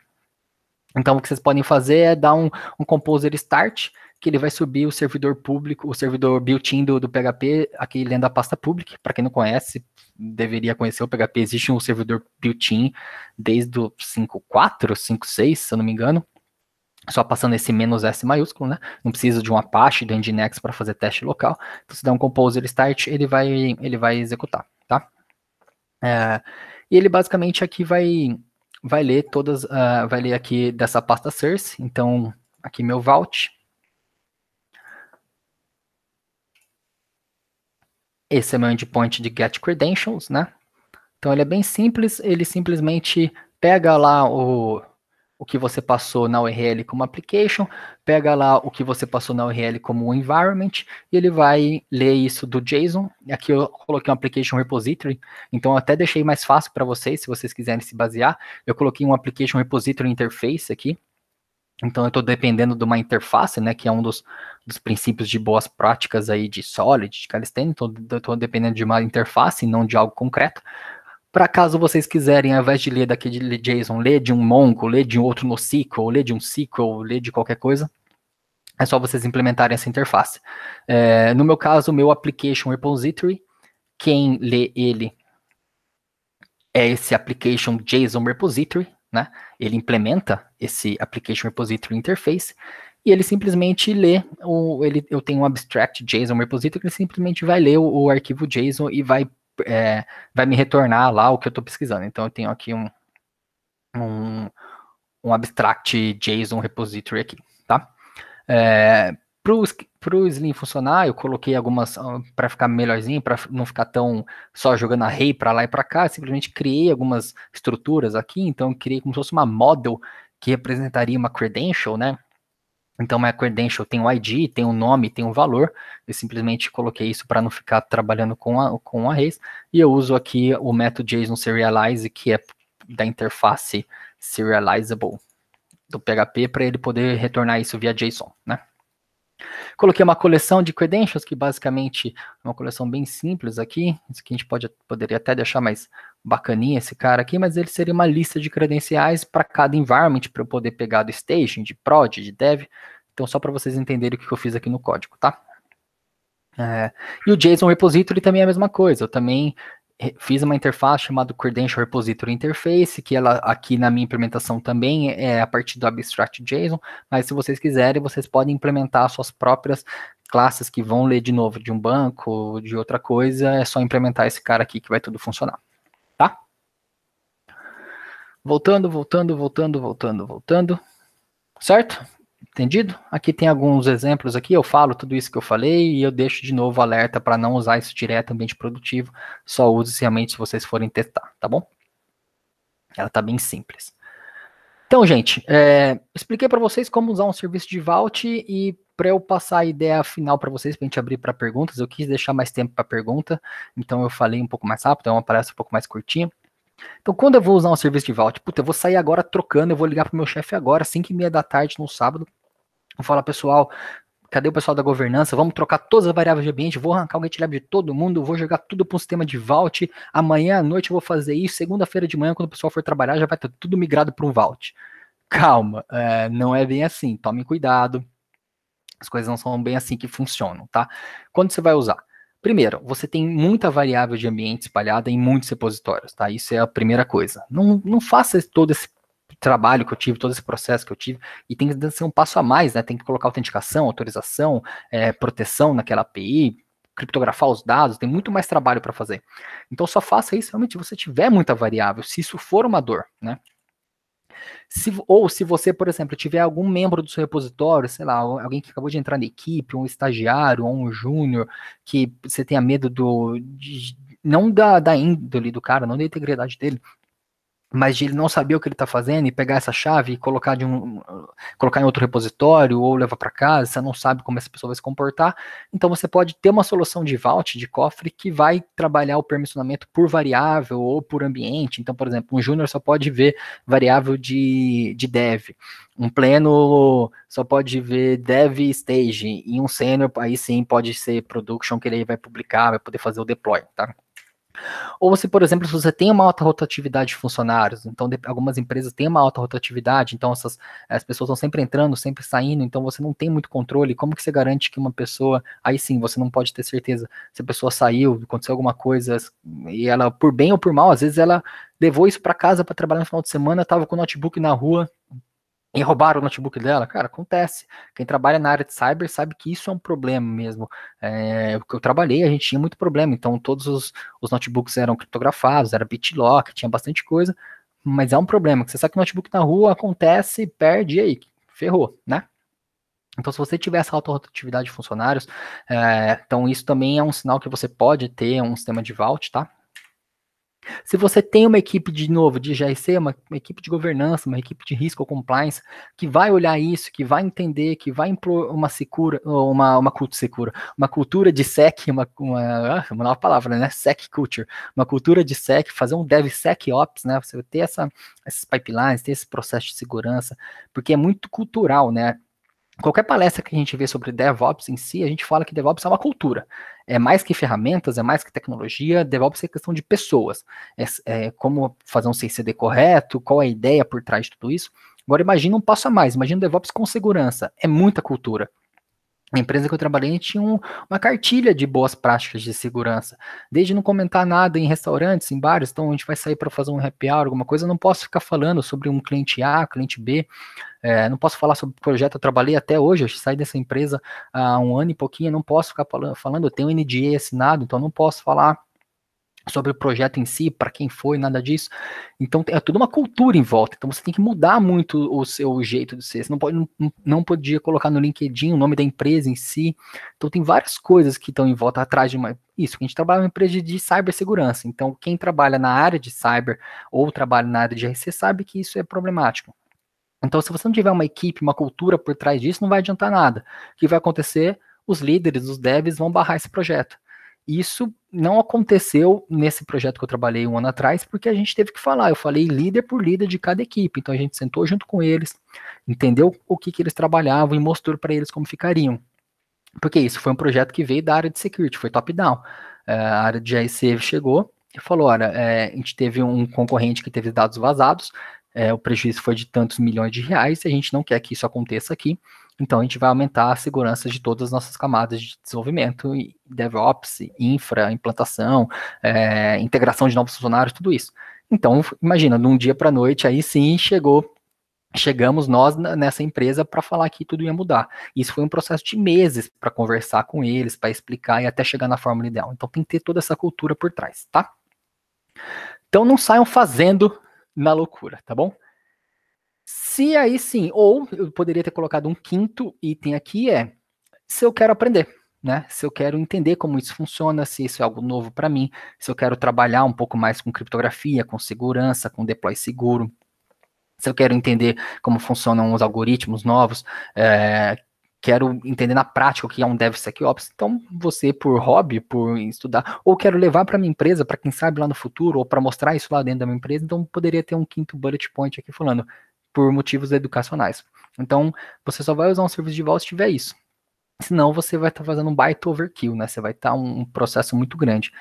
Então, o que vocês podem fazer é dar um, um composer start, que ele vai subir o servidor público, o servidor built-in do, do, PHP, aqui dentro da pasta public. Para quem não conhece, deveria conhecer o PHP. Existe um servidor built-in desde o 5.4, 5.6, se eu não me engano. Só passando esse menos S maiúsculo, né? Não precisa de um Apache, do Nginx para fazer teste local. Então, se der um composer start, ele vai, ele vai executar, tá? É, e ele basicamente aqui vai vai ler todas, uh, vai ler aqui dessa pasta source, então aqui meu vault. Esse é meu endpoint de get credentials, né? Então ele é bem simples, ele simplesmente pega lá o o que você passou na URL como application, pega lá o que você passou na URL como environment, e ele vai ler isso do JSON. Aqui eu coloquei um application repository, então até deixei mais fácil para vocês, se vocês quiserem se basear. Eu coloquei um application repository interface aqui, então eu estou dependendo de uma interface, né, que é um dos, dos princípios de boas práticas aí de Solid, de Calisthenics, estou dependendo de uma interface, não de algo concreto para caso vocês quiserem, ao invés de ler daquele JSON, ler de um Mongo, ler de outro NoSQL, ler de um SQL, ler de qualquer coisa, é só vocês implementarem essa interface. É, no meu caso, o meu application repository, quem lê ele é esse application JSON repository, né? Ele implementa esse application repository interface e ele simplesmente lê, o, ele, eu tenho um abstract JSON repository que ele simplesmente vai ler o, o arquivo JSON e vai é, vai me retornar lá o que eu estou pesquisando. Então eu tenho aqui um, um, um abstract JSON repository aqui, tá? É, para o Slim funcionar, eu coloquei algumas ah, para ficar melhorzinho, para não ficar tão só jogando array para lá e para cá, simplesmente criei algumas estruturas aqui, então criei como se fosse uma model que representaria uma credential, né? Então, minha credential tem o ID, tem o nome, tem o valor. Eu simplesmente coloquei isso para não ficar trabalhando com, a, com arrays. E eu uso aqui o método JSON Serialize, que é da interface Serializable do PHP, para ele poder retornar isso via JSON, né? Coloquei uma coleção de credentials, que basicamente é uma coleção bem simples aqui. Isso aqui a gente pode, poderia até deixar mais bacaninha esse cara aqui, mas ele seria uma lista de credenciais para cada environment, para eu poder pegar do staging, de prod, de dev. Então, só para vocês entenderem o que eu fiz aqui no código, tá? É, e o JSON repository também é a mesma coisa. Eu também fiz uma interface chamada Credential Repository Interface, que ela aqui na minha implementação também é a partir do abstract JSON, mas se vocês quiserem, vocês podem implementar suas próprias classes que vão ler de novo de um banco, de outra coisa, é só implementar esse cara aqui que vai tudo funcionar, tá? Voltando, voltando, voltando, voltando, voltando, certo? Entendido? Aqui tem alguns exemplos aqui, eu falo tudo isso que eu falei e eu deixo de novo alerta para não usar isso direto no ambiente produtivo, só use realmente se vocês forem testar, tá bom? Ela tá bem simples. Então, gente, é, expliquei para vocês como usar um serviço de vault e para eu passar a ideia final para vocês, para a gente abrir para perguntas, eu quis deixar mais tempo para pergunta, então eu falei um pouco mais rápido, é uma palestra um pouco mais curtinha. Então, quando eu vou usar um serviço de vault, puta, eu vou sair agora trocando, eu vou ligar pro meu chefe agora, 5 e meia da tarde no sábado, Tipo, fala, pessoal, cadê o pessoal da governança? Vamos trocar todas as variáveis de ambiente, vou arrancar o GitLab de todo mundo, vou jogar tudo para um sistema de vault. Amanhã à noite eu vou fazer isso. Segunda-feira de manhã, quando o pessoal for trabalhar, já vai estar tá tudo migrado para um vault. Calma, é, não é bem assim. Tome cuidado. As coisas não são bem assim que funcionam, tá? Quando você vai usar? Primeiro, você tem muita variável de ambiente espalhada em muitos repositórios, tá? Isso é a primeira coisa. Não, não faça todo esse trabalho que eu tive, todo esse processo que eu tive, e tem que ser um passo a mais, né? Tem que colocar autenticação, autorização, é, proteção naquela API, criptografar os dados, tem muito mais trabalho para fazer. Então só faça isso realmente se você tiver muita variável, se isso for uma dor, né? Se, ou se você, por exemplo, tiver algum membro do seu repositório, sei lá, alguém que acabou de entrar na equipe, um estagiário, um júnior, que você tenha medo do. De, não da, da índole do cara, não da integridade dele, mas de ele não saber o que ele está fazendo e pegar essa chave e colocar, de um, colocar em outro repositório ou levar para casa, você não sabe como essa pessoa vai se comportar. Então você pode ter uma solução de vault, de cofre, que vai trabalhar o permissionamento por variável ou por ambiente. Então, por exemplo, um júnior só pode ver variável de, de dev. Um pleno só pode ver dev stage. E um sênior, aí sim, pode ser production, que ele vai publicar, vai poder fazer o deploy, tá? Ou você, por exemplo, se você tem uma alta rotatividade de funcionários, então de, algumas empresas têm uma alta rotatividade, então essas, as pessoas estão sempre entrando, sempre saindo, então você não tem muito controle, como que você garante que uma pessoa, aí sim, você não pode ter certeza se a pessoa saiu, aconteceu alguma coisa, e ela, por bem ou por mal, às vezes ela levou isso para casa para trabalhar no final de semana, estava com o notebook na rua, e roubaram o notebook dela, cara, acontece. Quem trabalha na área de cyber sabe que isso é um problema mesmo. É, o que eu trabalhei, a gente tinha muito problema, então todos os, os notebooks eram criptografados, era bitlock, tinha bastante coisa, mas é um problema, que você sabe que o notebook na rua acontece, perde, e aí, ferrou, né? Então, se você tiver essa autorrotatividade de funcionários, é, então isso também é um sinal que você pode ter um sistema de vault, tá? Se você tem uma equipe de novo de GRC, uma, uma, equipe de governança, uma equipe de risco ou compliance, que vai olhar isso, que vai entender, que vai impor uma secura, uma, uma cultura secura, uma cultura de SEC, uma, uma, ah, uma nova palavra, né? SEC culture, uma cultura de SEC, fazer um DevSecOps, né? Você ter essa, esses pipelines, ter esse processo de segurança, porque é muito cultural, né? Qualquer palestra que a gente vê sobre DevOps em si, a gente fala que DevOps é uma cultura. É mais que ferramentas, é mais que tecnologia, DevOps é questão de pessoas. É, é como fazer um CICD correto, qual é a ideia por trás de tudo isso. Agora imagina um passo a mais, imagina DevOps com segurança. É muita cultura. A empresa que eu trabalhei tinha um, uma cartilha de boas práticas de segurança. Desde não comentar nada em restaurantes, em bares, então a gente vai sair para fazer um happy hour, alguma coisa, eu não posso ficar falando sobre um cliente A, cliente B, é, não posso falar sobre o projeto, eu trabalhei até hoje, eu saí dessa empresa há um ano e pouquinho, não posso ficar falando, eu tenho um NDA assinado, então não posso falar sobre o projeto em si, para quem foi, nada disso. Então é tudo uma cultura em volta. Então você tem que mudar muito o seu jeito de ser. Você não, pode, não, não podia colocar no LinkedIn o nome da empresa em si. Então tem várias coisas que estão em volta atrás de uma. Isso, a gente trabalha uma empresa de cibersegurança. Então, quem trabalha na área de cyber ou trabalha na área de RC sabe que isso é problemático. Então, se você não tiver uma equipe, uma cultura por trás disso, não vai adiantar nada. O que vai acontecer? Os líderes, os devs vão barrar esse projeto. Isso não aconteceu nesse projeto que eu trabalhei um ano atrás, porque a gente teve que falar. Eu falei líder por líder de cada equipe. Então a gente sentou junto com eles, entendeu o que, que eles trabalhavam e mostrou para eles como ficariam. Porque isso foi um projeto que veio da área de security, foi top-down. É, a área de AIC chegou e falou: olha, é, a gente teve um concorrente que teve dados vazados, é, o prejuízo foi de tantos milhões de reais, e a gente não quer que isso aconteça aqui então a gente vai aumentar a segurança de todas as nossas camadas de desenvolvimento, DevOps, infra, implantação, é, integração de novos funcionários, tudo isso. Então, imagina, de um dia para noite, aí sim chegou chegamos nós nessa empresa para falar que tudo ia mudar. Isso foi um processo de meses para conversar com eles, para explicar e até chegar na fórmula ideal. Então tem que ter toda essa cultura por trás, tá? Então não saiam fazendo na loucura, tá bom? Se aí sim, ou eu poderia ter colocado um quinto item aqui é se eu quero aprender, né? Se eu quero entender como isso funciona, se isso é algo novo para mim, se eu quero trabalhar um pouco mais com criptografia, com segurança, com deploy seguro, se eu quero entender como funcionam os algoritmos novos, é, quero entender na prática o que é um DevSecOps, então você por hobby, por estudar, ou quero levar para minha empresa, para quem sabe lá no futuro, ou para mostrar isso lá dentro da minha empresa, então poderia ter um quinto bullet point aqui falando, por motivos educacionais. Então, você só vai usar um serviço de Vault se tiver isso. Senão, você vai estar tá fazendo um baita overkill, né? Você vai estar tá um, um processo muito grande.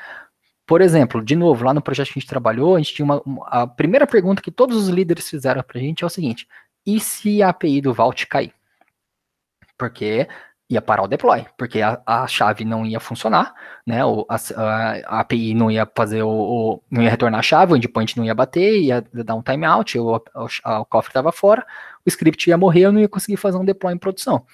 Por exemplo, de novo, lá no projeto que a gente trabalhou, a gente tinha uma, uma a primeira pergunta que todos os líderes fizeram para a gente é o seguinte: e se a API do Vault cair? Porque ia parar o deploy, porque a, a chave não ia funcionar, né? O, a, a, API não ia fazer o, o, não ia retornar a chave, o endpoint não ia bater, ia dar um timeout, o, o, o cofre estava fora, o script ia morrer, eu não ia conseguir fazer um deploy em produção.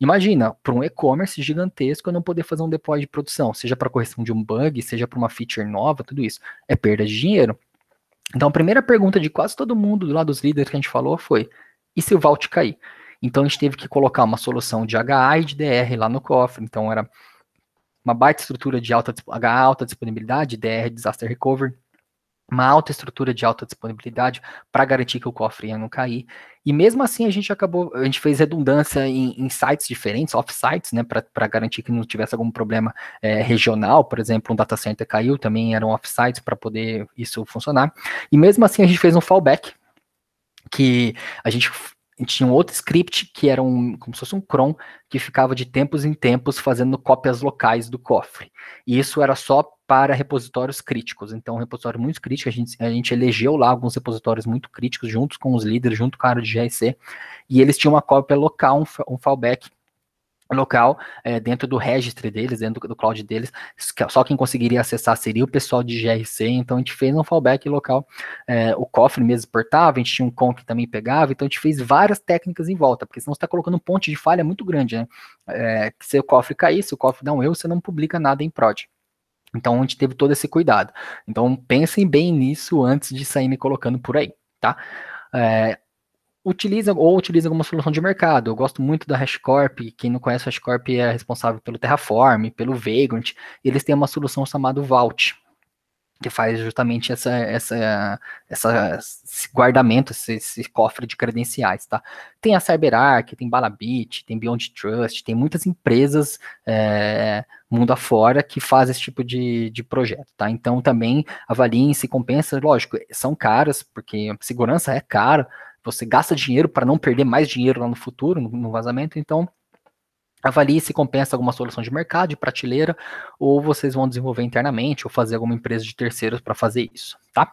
Imagina, para um e-commerce gigantesco, eu não poder fazer um deploy de produção, seja para correção de um bug, seja para uma feature nova, tudo isso. É perda de dinheiro. Então, a primeira pergunta de quase todo mundo do lado dos líderes que a gente falou foi: e se o Vault cair? Então a gente teve que colocar uma solução de HA e de DR lá no cofre. Então era uma baita estrutura de alta, HA alta disponibilidade, DR disaster recovery, uma alta estrutura de alta disponibilidade para garantir que o cofre ia não cair. E mesmo assim a gente acabou, a gente fez redundância em, em sites diferentes, off-sites, né, para garantir que não tivesse algum problema é, regional, por exemplo, um data center caiu, também eram off-sites para poder isso funcionar. E mesmo assim a gente fez um fallback, que a gente tinha um outro script que era um, como se fosse um cron, que ficava de tempos em tempos fazendo cópias locais do cofre. E isso era só para repositórios críticos. Então, um repositório muito crítico, a gente, a gente elegeu lá alguns repositórios muito críticos, juntos com os líderes, junto com a área de GRC, e eles tinham uma cópia local, um, um fallback, local é, dentro do registro deles, dentro do cloud deles, é só quem conseguiria acessar seria o pessoal de GRC, então a gente fez um fallback local, é, o cofre mesmo exportava, a gente tinha um com que também pegava, então a gente fez várias técnicas em volta, porque senão você está colocando um ponte de falha muito grande, né? É, se o cofre cair, se o cofre dá um erro, você não publica nada em prod. Então a gente teve todo esse cuidado. Então pensem bem nisso antes de sair me colocando por aí, tá? É, utiliza ou utiliza alguma solução de mercado. Eu gosto muito da HashCorp, quem não conhece a HashCorp é responsável pelo Terraform, pelo Vagrant, eles têm uma solução chamada Vault, que faz justamente essa, essa, essa, esse guardamento, esse, esse cofre de credenciais, tá? Tem a CyberArk, tem Balabit, tem Beyond Trust, tem muitas empresas é, mundo afora que fazem esse tipo de, de projeto, tá? Então também avaliem se compensa, lógico, são caras, porque segurança é cara, você gasta dinheiro para não perder mais dinheiro lá no futuro, no, no vazamento, então avalie se compensa alguma solução de mercado, de prateleira, ou vocês vão desenvolver internamente ou fazer alguma empresa de terceiros para fazer isso, tá?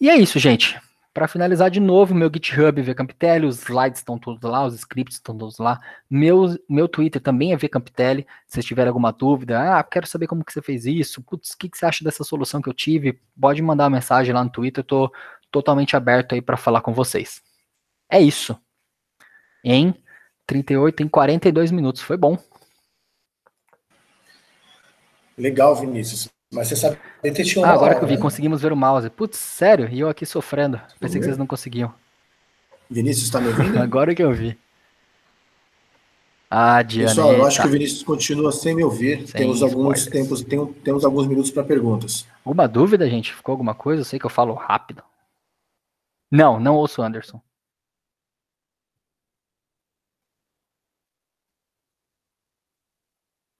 E é isso, gente. Para finalizar de novo, meu GitHub é Vcampitelli, os slides estão todos lá, os scripts estão todos lá. Meu, meu Twitter também é Vcampitelli. Se vocês tiverem alguma dúvida, ah, quero saber como que você fez isso, putz, o que, que você acha dessa solução que eu tive? Pode mandar uma mensagem lá no Twitter, eu tô, totalmente aberto aí para falar com vocês. É isso. Em 38, em 42 minutos. Foi bom. Legal, Vinícius. Mas você sabe. Ah, agora hora, que eu vi, né? conseguimos ver o mouse. Putz, sério? E eu aqui sofrendo. Pensei que vocês não conseguiam. Vinícius, está me ouvindo? agora que eu vi. Ah, Diana. Pessoal, eu acho que o Vinícius continua sem me ouvir. Sem temos alguns tempos, tem, temos alguns minutos para perguntas. Alguma dúvida, gente? Ficou alguma coisa? Eu sei que eu falo rápido. Não, não ouço Anderson.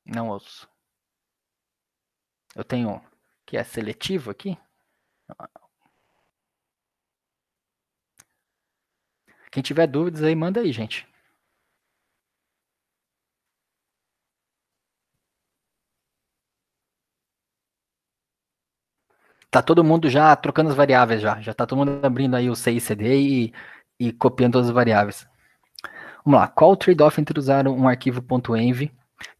Não ouço. Eu tenho que é seletivo aqui. Quem tiver dúvidas aí, manda aí, gente. tá todo mundo já trocando as variáveis já. Já tá todo mundo abrindo aí o c e, e copiando todas as variáveis. Vamos lá, qual o trade-off entre usar um arquivo .env e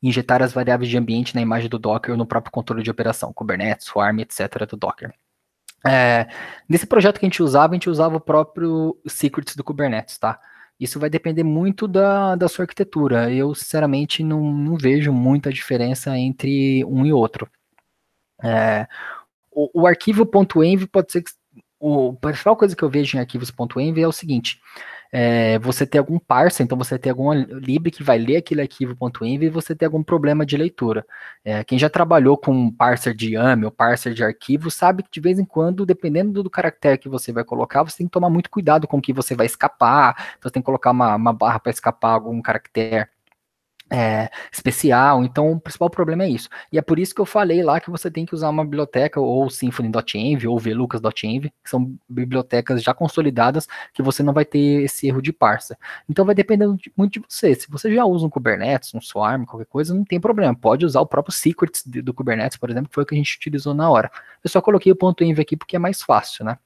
injetar as variáveis de ambiente na imagem do Docker ou no próprio controle de operação, Kubernetes, Swarm, etc. do Docker? É, nesse projeto que a gente usava, a gente usava o próprio secrets do Kubernetes, tá? Isso vai depender muito da, da sua arquitetura. Eu, sinceramente, não, não vejo muita diferença entre um e outro. É, o, o arquivo.env pode ser que. O, a principal coisa que eu vejo em arquivos.env é o seguinte: é, você tem algum parser, então você tem algum lib que vai ler aquele arquivo.env e você tem algum problema de leitura. É, quem já trabalhou com um parser de YAML, parser de arquivo, sabe que de vez em quando, dependendo do, do caractere que você vai colocar, você tem que tomar muito cuidado com o que você vai escapar, então você tem que colocar uma, uma barra para escapar algum caractere é, especial, então o principal problema é isso. E é por isso que eu falei lá que você tem que usar uma biblioteca ou Symfony.env ou Velucas.env, que são bibliotecas já consolidadas que você não vai ter esse erro de parser. Então vai dependendo muito de você. Se você já usa um Kubernetes, um Swarm, qualquer coisa, não tem problema. Pode usar o próprio Secrets do Kubernetes, por exemplo, que foi o que a gente utilizou na hora. Eu só coloquei o ponto .env aqui porque é mais fácil, né?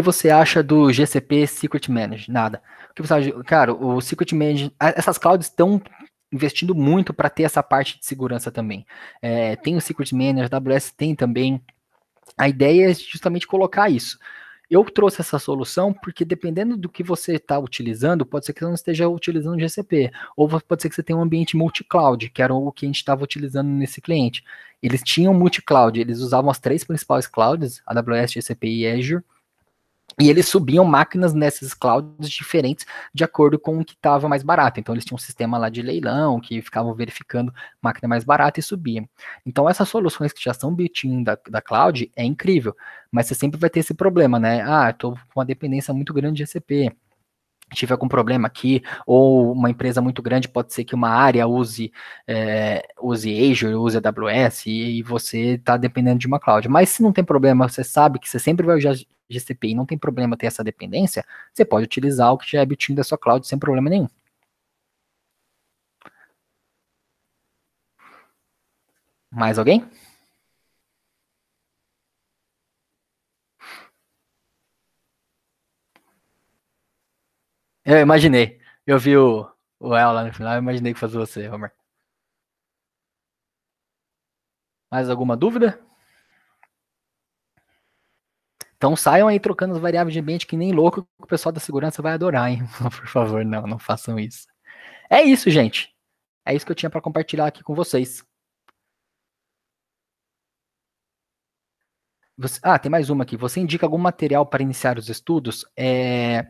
que você acha do GCP Secret Manager? Nada. O que você acha? Cara, o Secret Manager, essas clouds estão investindo muito para ter essa parte de segurança também. É, tem o Secret Manager, a AWS tem também. A ideia é justamente colocar isso. Eu trouxe essa solução porque dependendo do que você está utilizando, pode ser que você não esteja utilizando GCP, ou pode ser que você tenha um ambiente multi-cloud, que era o que a gente estava utilizando nesse cliente. Eles tinham multi-cloud, eles usavam as três principais clouds, AWS, GCP e Azure, e eles subiam máquinas nessas clouds diferentes de acordo com o que estava mais barato. Então, eles tinham um sistema lá de leilão que ficavam verificando máquina mais barata e subiam. Então, essas soluções que já são bitinho da, da cloud é incrível, mas você sempre vai ter esse problema, né? Ah, estou com uma dependência muito grande de GCP tiver algum problema aqui, ou uma empresa muito grande, pode ser que uma área use, é, use Azure, use AWS, e, e você está dependendo de uma cloud. Mas se não tem problema, você sabe que você sempre vai usar GCP e não tem problema ter essa dependência, você pode utilizar o que já é bit da sua cloud sem problema nenhum. Mais alguém? Eu imaginei. Eu vi o, o El lá no final, eu imaginei que fosse você, Homer. Mais alguma dúvida? Então saiam aí trocando as variáveis de ambiente que nem louco que o pessoal da segurança vai adorar, hein? Por favor, não, não façam isso. É isso, gente. É isso que eu tinha para compartilhar aqui com vocês. Você, ah, tem mais uma aqui. Você indica algum material para iniciar os estudos? É,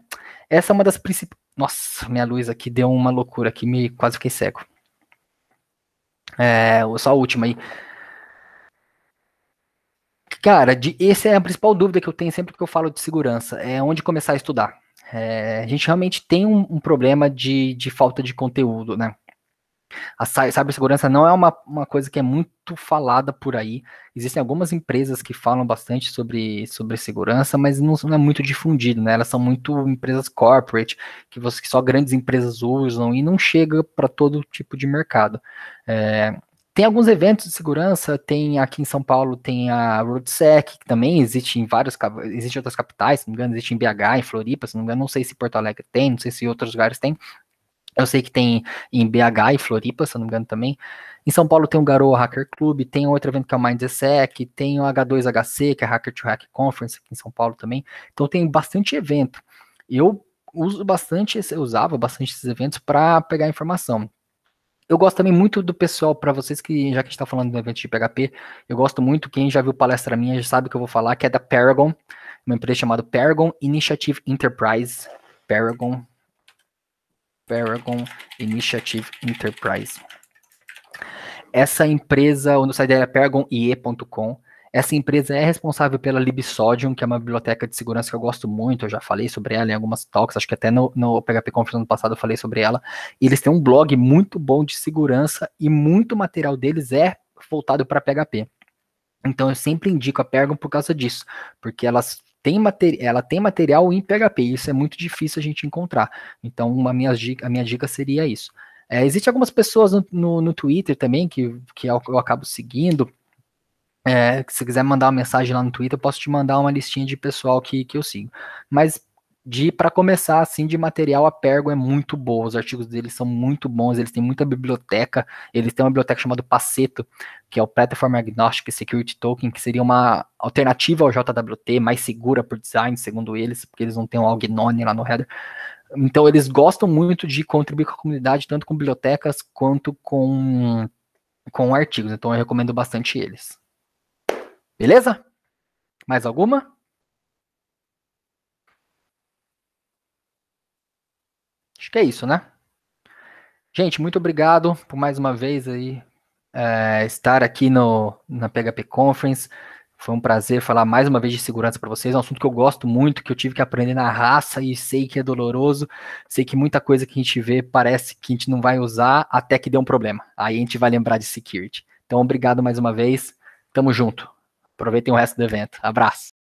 essa é uma das principais. Nossa, minha luz aqui deu uma loucura aqui, me quase fiquei cego. É, só a última aí. Cara, de, essa é a principal dúvida que eu tenho sempre que eu falo de segurança. É onde começar a estudar. É, a gente realmente tem um, um problema de, de falta de conteúdo, né? A cibersegurança não é uma, uma coisa que é muito falada por aí. Existem algumas empresas que falam bastante sobre, sobre segurança, mas não, não é muito difundido, né? Elas são muito empresas corporate, que, você, que só grandes empresas usam e não chega para todo tipo de mercado. É, tem alguns eventos de segurança, tem aqui em São Paulo, tem a RoadSec, que também existe em vários, existe em outras capitais, se não me engano, existe em BH, em Floripa, se não me engano, não sei se Porto Alegre tem, não sei se outros lugares tem, eu sei que tem em BH e Floripa, se eu não me engano também. Em São Paulo tem o Garoa Hacker Club, tem outro evento que é o MindSec, tem o H2HC, que é a Hacker to Hack Conference aqui em São Paulo também. Então tem bastante evento. Eu uso bastante, eu usava bastante esses eventos para pegar informação. Eu gosto também muito do pessoal, para vocês que, já que a gente está falando do evento de PHP, eu gosto muito, quem já viu palestra minha já sabe o que eu vou falar, que é da Paragon, uma empresa chamada Paragon Initiative Enterprise. Paragon, Paragon Initiative Enterprise. Essa empresa, o site dela é paragonie.com. Essa empresa é responsável pela Libsodium, que é uma biblioteca de segurança que eu gosto muito, eu já falei sobre ela em algumas talks, acho que até no, no PHP Conference ano passado eu falei sobre ela. E eles têm um blog muito bom de segurança e muito material deles é voltado para PHP. Então eu sempre indico a Pergon por causa disso, porque elas tem ela tem material em PHP, isso é muito difícil a gente encontrar. Então, uma minha dica, a minha dica seria isso. É, Existem algumas pessoas no, no, no, Twitter também que, que eu, eu acabo seguindo. É, se quiser mandar uma mensagem lá no Twitter, eu posso te mandar uma listinha de pessoal que, que eu sigo. Mas de para começar assim de material a Pergo é muito boa, os artigos deles são muito bons, eles têm muita biblioteca, eles têm uma biblioteca chamada Paceto, que é o Platform Agnostic Security Token, que seria uma alternativa ao JWT, mais segura por design, segundo eles, porque eles não têm um Algnone lá no header. Então eles gostam muito de contribuir com a comunidade, tanto com bibliotecas quanto com com artigos. Então eu recomendo bastante eles. Beleza? Mais alguma? Acho que é isso, né? Gente, muito obrigado por mais uma vez aí é, estar aqui no, na PHP Conference. Foi um prazer falar mais uma vez de segurança para vocês. É um assunto que eu gosto muito, que eu tive que aprender na raça e sei que é doloroso. Sei que muita coisa que a gente vê parece que a gente não vai usar até que dê um problema. Aí a gente vai lembrar de security. Então, obrigado mais uma vez. Tamo junto. Aproveitem o resto do evento. Abraço.